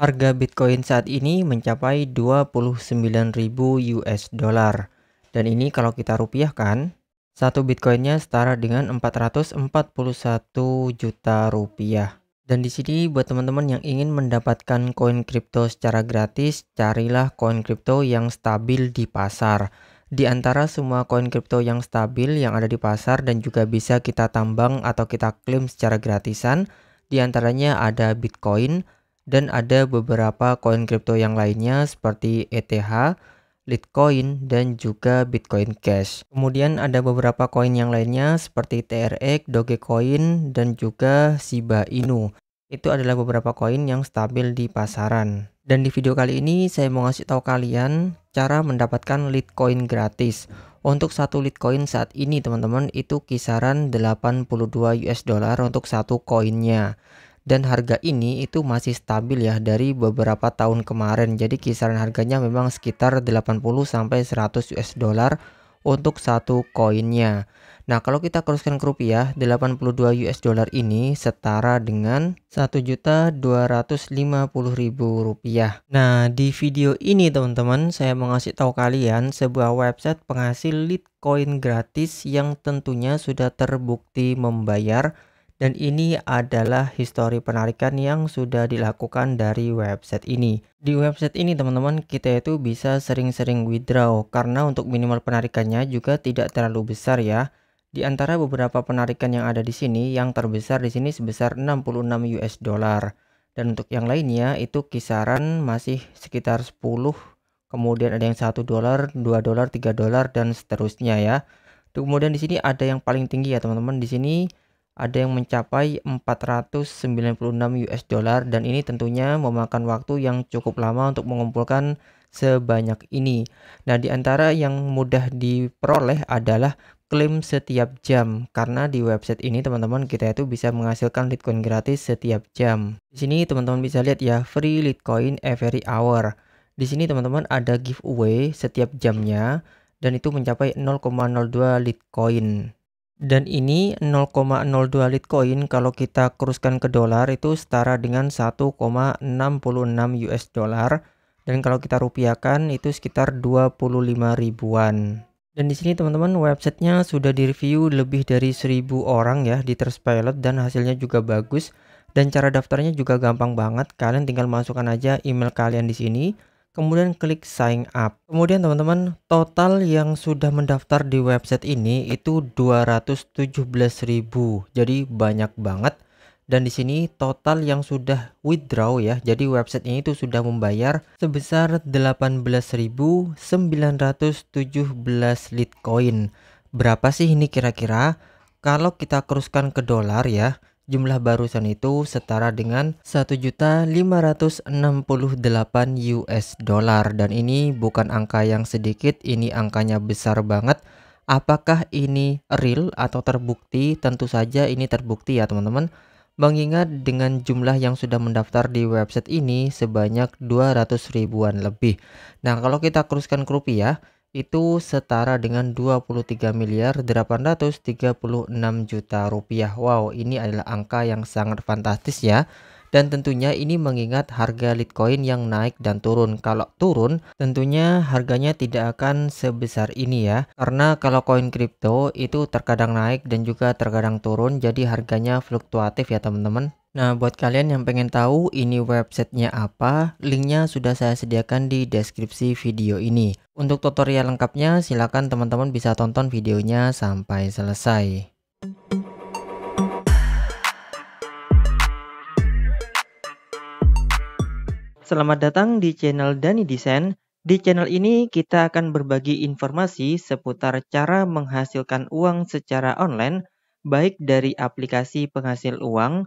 Harga Bitcoin saat ini mencapai 29.000 US dollar. Dan ini kalau kita rupiahkan, satu Bitcoinnya setara dengan 441 juta rupiah. Dan di sini buat teman-teman yang ingin mendapatkan koin kripto secara gratis, carilah koin kripto yang stabil di pasar. Di antara semua koin kripto yang stabil yang ada di pasar dan juga bisa kita tambang atau kita klaim secara gratisan, di antaranya ada Bitcoin, dan ada beberapa koin kripto yang lainnya seperti ETH, Litecoin, dan juga Bitcoin Cash. Kemudian ada beberapa koin yang lainnya seperti TRX, Dogecoin, dan juga Shiba Inu. Itu adalah beberapa koin yang stabil di pasaran. Dan di video kali ini saya mau ngasih tahu kalian cara mendapatkan Litecoin gratis. Untuk satu Litecoin saat ini teman-teman itu kisaran 82 US dollar untuk satu koinnya dan harga ini itu masih stabil ya dari beberapa tahun kemarin. Jadi kisaran harganya memang sekitar 80 sampai 100 US dollar untuk satu koinnya. Nah, kalau kita kuruskan ke rupiah, 82 US dollar ini setara dengan 1.250.000 rupiah. Nah, di video ini teman-teman, saya mau ngasih tahu kalian sebuah website penghasil Litecoin gratis yang tentunya sudah terbukti membayar dan ini adalah histori penarikan yang sudah dilakukan dari website ini. Di website ini teman-teman kita itu bisa sering-sering withdraw karena untuk minimal penarikannya juga tidak terlalu besar ya. Di antara beberapa penarikan yang ada di sini yang terbesar di sini sebesar 66 US dollar. Dan untuk yang lainnya itu kisaran masih sekitar 10 kemudian ada yang 1 dolar, 2 dolar, 3 dolar dan seterusnya ya. Kemudian di sini ada yang paling tinggi ya teman-teman di sini ada yang mencapai 496 US dollar dan ini tentunya memakan waktu yang cukup lama untuk mengumpulkan sebanyak ini. Nah, di antara yang mudah diperoleh adalah klaim setiap jam karena di website ini teman-teman kita itu bisa menghasilkan Litecoin gratis setiap jam. Di sini teman-teman bisa lihat ya free Litecoin every hour. Di sini teman-teman ada giveaway setiap jamnya dan itu mencapai 0,02 Litecoin. Dan ini 0,02 Litecoin kalau kita kuruskan ke dolar itu setara dengan 1,66 US dollar dan kalau kita rupiahkan itu sekitar 25 ribuan. Dan di sini teman-teman websitenya sudah direview lebih dari 1000 orang ya di Trustpilot dan hasilnya juga bagus dan cara daftarnya juga gampang banget. Kalian tinggal masukkan aja email kalian di sini kemudian klik sign up. Kemudian teman-teman, total yang sudah mendaftar di website ini itu 217.000. Jadi banyak banget. Dan di sini total yang sudah withdraw ya. Jadi website ini itu sudah membayar sebesar 18.917 Litecoin. Berapa sih ini kira-kira? Kalau kita keruskan ke dolar ya, jumlah barusan itu setara dengan 1.568 US dollar dan ini bukan angka yang sedikit, ini angkanya besar banget. Apakah ini real atau terbukti? Tentu saja ini terbukti ya teman-teman. Mengingat dengan jumlah yang sudah mendaftar di website ini sebanyak 200 ribuan lebih. Nah kalau kita keruskan ke rupiah, itu setara dengan 23 miliar 836 juta rupiah. Wow, ini adalah angka yang sangat fantastis ya. Dan tentunya ini mengingat harga Litecoin yang naik dan turun. Kalau turun, tentunya harganya tidak akan sebesar ini ya. Karena kalau koin kripto itu terkadang naik dan juga terkadang turun, jadi harganya fluktuatif ya teman-teman. Nah, buat kalian yang pengen tahu ini websitenya apa, linknya sudah saya sediakan di deskripsi video ini. Untuk tutorial lengkapnya, silakan teman-teman bisa tonton videonya sampai selesai. Selamat datang di channel Dani Desain. Di channel ini kita akan berbagi informasi seputar cara menghasilkan uang secara online, baik dari aplikasi penghasil uang,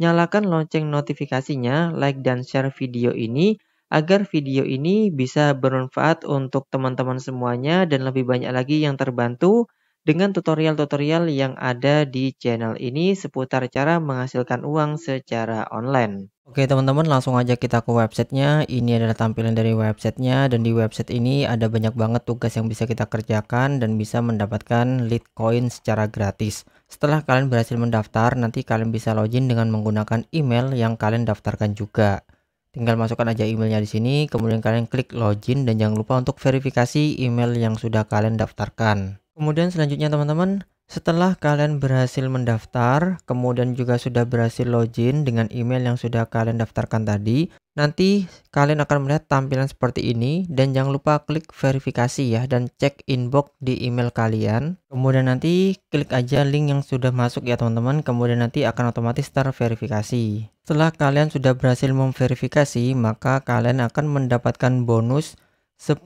nyalakan lonceng notifikasinya, like dan share video ini agar video ini bisa bermanfaat untuk teman-teman semuanya dan lebih banyak lagi yang terbantu dengan tutorial-tutorial yang ada di channel ini seputar cara menghasilkan uang secara online. Oke teman-teman langsung aja kita ke websitenya Ini adalah tampilan dari websitenya Dan di website ini ada banyak banget tugas yang bisa kita kerjakan Dan bisa mendapatkan lead coin secara gratis Setelah kalian berhasil mendaftar Nanti kalian bisa login dengan menggunakan email yang kalian daftarkan juga Tinggal masukkan aja emailnya di sini Kemudian kalian klik login Dan jangan lupa untuk verifikasi email yang sudah kalian daftarkan Kemudian selanjutnya teman-teman, setelah kalian berhasil mendaftar, kemudian juga sudah berhasil login dengan email yang sudah kalian daftarkan tadi, nanti kalian akan melihat tampilan seperti ini dan jangan lupa klik verifikasi ya dan cek inbox di email kalian. Kemudian nanti klik aja link yang sudah masuk ya teman-teman, kemudian nanti akan otomatis terverifikasi. Setelah kalian sudah berhasil memverifikasi, maka kalian akan mendapatkan bonus 10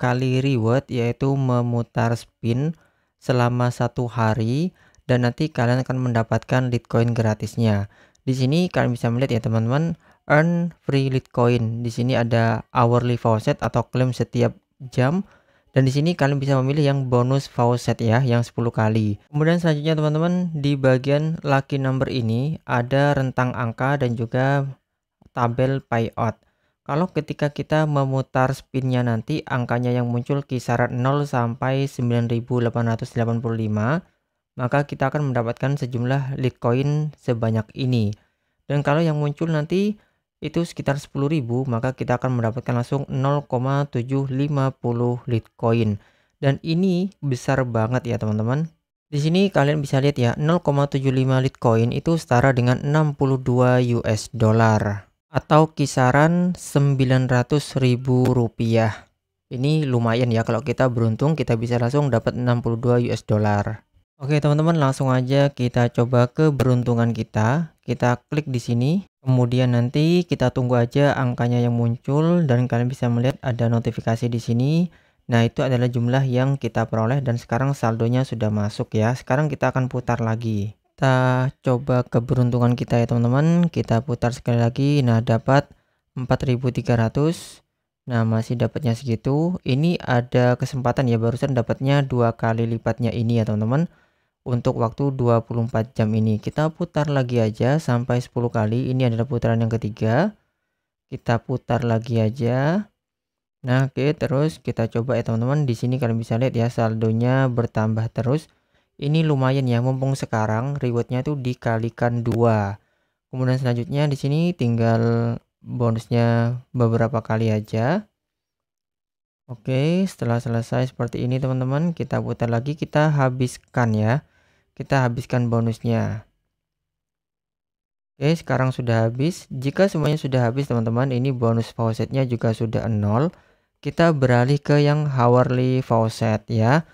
kali reward yaitu memutar spin selama satu hari dan nanti kalian akan mendapatkan Litecoin gratisnya. Di sini kalian bisa melihat ya teman-teman earn free Litecoin. Di sini ada hourly faucet atau klaim setiap jam dan di sini kalian bisa memilih yang bonus faucet ya yang 10 kali. Kemudian selanjutnya teman-teman di bagian lucky number ini ada rentang angka dan juga tabel payout. Kalau ketika kita memutar spinnya nanti angkanya yang muncul kisaran 0 sampai 9885 maka kita akan mendapatkan sejumlah Litecoin sebanyak ini. Dan kalau yang muncul nanti itu sekitar 10.000 maka kita akan mendapatkan langsung 0,750 Litecoin. Dan ini besar banget ya teman-teman. Di sini kalian bisa lihat ya 0,75 Litecoin itu setara dengan 62 US dollar atau kisaran rp 900.000 Ini lumayan ya kalau kita beruntung kita bisa langsung dapat 62 US dollar. Oke teman-teman langsung aja kita coba ke beruntungan kita. Kita klik di sini. Kemudian nanti kita tunggu aja angkanya yang muncul dan kalian bisa melihat ada notifikasi di sini. Nah itu adalah jumlah yang kita peroleh dan sekarang saldonya sudah masuk ya. Sekarang kita akan putar lagi kita coba keberuntungan kita ya teman-teman kita putar sekali lagi nah dapat 4300 nah masih dapatnya segitu ini ada kesempatan ya barusan dapatnya dua kali lipatnya ini ya teman-teman untuk waktu 24 jam ini kita putar lagi aja sampai 10 kali ini adalah putaran yang ketiga kita putar lagi aja nah oke okay, terus kita coba ya teman-teman di sini kalian bisa lihat ya saldonya bertambah terus ini lumayan ya mumpung sekarang rewardnya tuh dikalikan dua kemudian selanjutnya di sini tinggal bonusnya beberapa kali aja Oke setelah selesai seperti ini teman-teman kita putar lagi kita habiskan ya kita habiskan bonusnya Oke sekarang sudah habis jika semuanya sudah habis teman-teman ini bonus faucetnya juga sudah nol kita beralih ke yang hourly faucet ya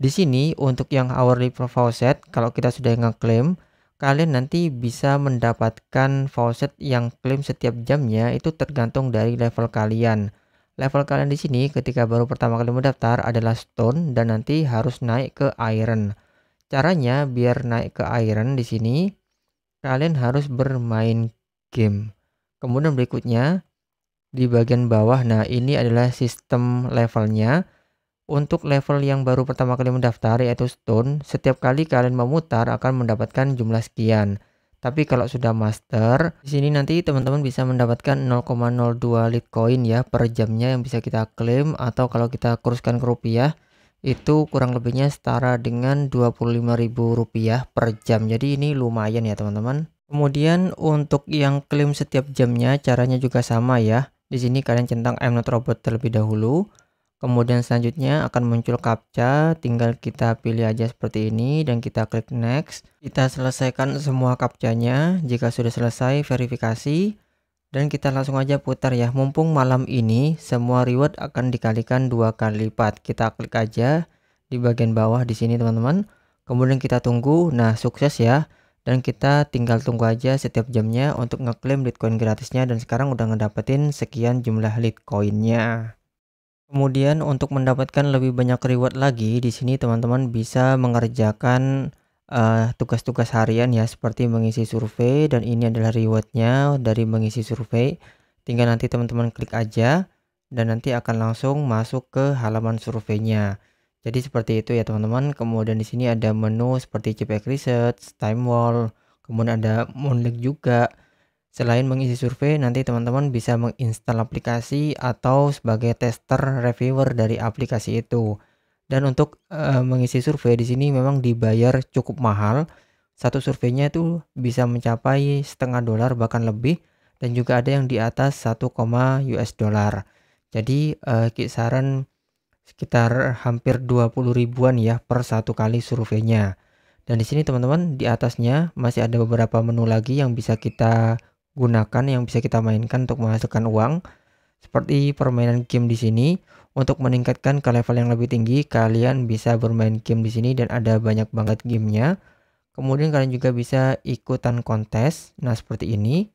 di sini untuk yang hourly per faucet, kalau kita sudah ngeklaim, kalian nanti bisa mendapatkan faucet yang klaim setiap jamnya itu tergantung dari level kalian. Level kalian di sini ketika baru pertama kali mendaftar adalah stone dan nanti harus naik ke iron. Caranya biar naik ke iron di sini kalian harus bermain game. Kemudian berikutnya di bagian bawah nah ini adalah sistem levelnya untuk level yang baru pertama kali mendaftar yaitu Stone, setiap kali kalian memutar akan mendapatkan jumlah sekian. Tapi kalau sudah master, di sini nanti teman-teman bisa mendapatkan 0,02 litcoin ya per jamnya yang bisa kita klaim atau kalau kita kuruskan ke rupiah itu kurang lebihnya setara dengan 25.000 rupiah per jam. Jadi ini lumayan ya teman-teman. Kemudian untuk yang klaim setiap jamnya caranya juga sama ya. Di sini kalian centang M not robot terlebih dahulu. Kemudian selanjutnya akan muncul CAPTCHA, tinggal kita pilih aja seperti ini dan kita klik next. Kita selesaikan semua captchanya. jika sudah selesai verifikasi. Dan kita langsung aja putar ya, mumpung malam ini semua reward akan dikalikan dua kali lipat. Kita klik aja di bagian bawah di sini teman-teman. Kemudian kita tunggu, nah sukses ya. Dan kita tinggal tunggu aja setiap jamnya untuk ngeklaim Litecoin gratisnya dan sekarang udah ngedapetin sekian jumlah Litecoinnya. Kemudian untuk mendapatkan lebih banyak reward lagi di sini teman-teman bisa mengerjakan eh, tugas-tugas uh, harian ya seperti mengisi survei dan ini adalah rewardnya dari mengisi survei. Tinggal nanti teman-teman klik aja dan nanti akan langsung masuk ke halaman surveinya. Jadi seperti itu ya teman-teman. Kemudian di sini ada menu seperti CPX Research, Time Wall, kemudian ada Moonlight juga. Selain mengisi survei, nanti teman-teman bisa menginstal aplikasi atau sebagai tester reviewer dari aplikasi itu. Dan untuk e, mengisi survei di sini memang dibayar cukup mahal. Satu surveinya itu bisa mencapai setengah dolar bahkan lebih dan juga ada yang di atas 1, US dollar. Jadi e, kisaran sekitar hampir 20 ribuan ya per satu kali surveinya. Dan di sini teman-teman di atasnya masih ada beberapa menu lagi yang bisa kita gunakan yang bisa kita mainkan untuk menghasilkan uang seperti permainan game di sini. Untuk meningkatkan ke level yang lebih tinggi, kalian bisa bermain game di sini dan ada banyak banget gamenya. Kemudian kalian juga bisa ikutan kontes, nah seperti ini.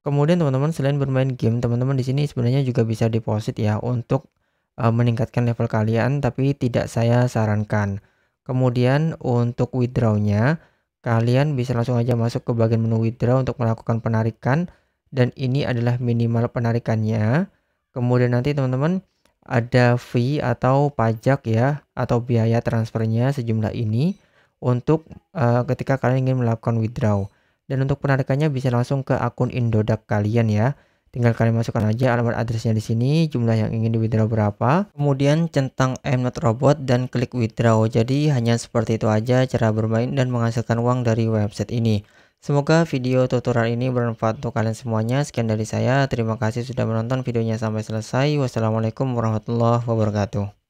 Kemudian teman-teman selain bermain game, teman-teman di sini sebenarnya juga bisa deposit ya untuk uh, meningkatkan level kalian, tapi tidak saya sarankan. Kemudian untuk withdrawnya, nya Kalian bisa langsung aja masuk ke bagian menu withdraw untuk melakukan penarikan dan ini adalah minimal penarikannya. Kemudian nanti teman-teman ada fee atau pajak ya atau biaya transfernya sejumlah ini untuk uh, ketika kalian ingin melakukan withdraw. Dan untuk penarikannya bisa langsung ke akun Indodak kalian ya. Tinggal kalian masukkan aja alamat addressnya di sini, jumlah yang ingin di withdraw berapa. Kemudian centang I'm not robot dan klik withdraw. Jadi hanya seperti itu aja cara bermain dan menghasilkan uang dari website ini. Semoga video tutorial ini bermanfaat untuk kalian semuanya. Sekian dari saya. Terima kasih sudah menonton videonya sampai selesai. Wassalamualaikum warahmatullahi wabarakatuh.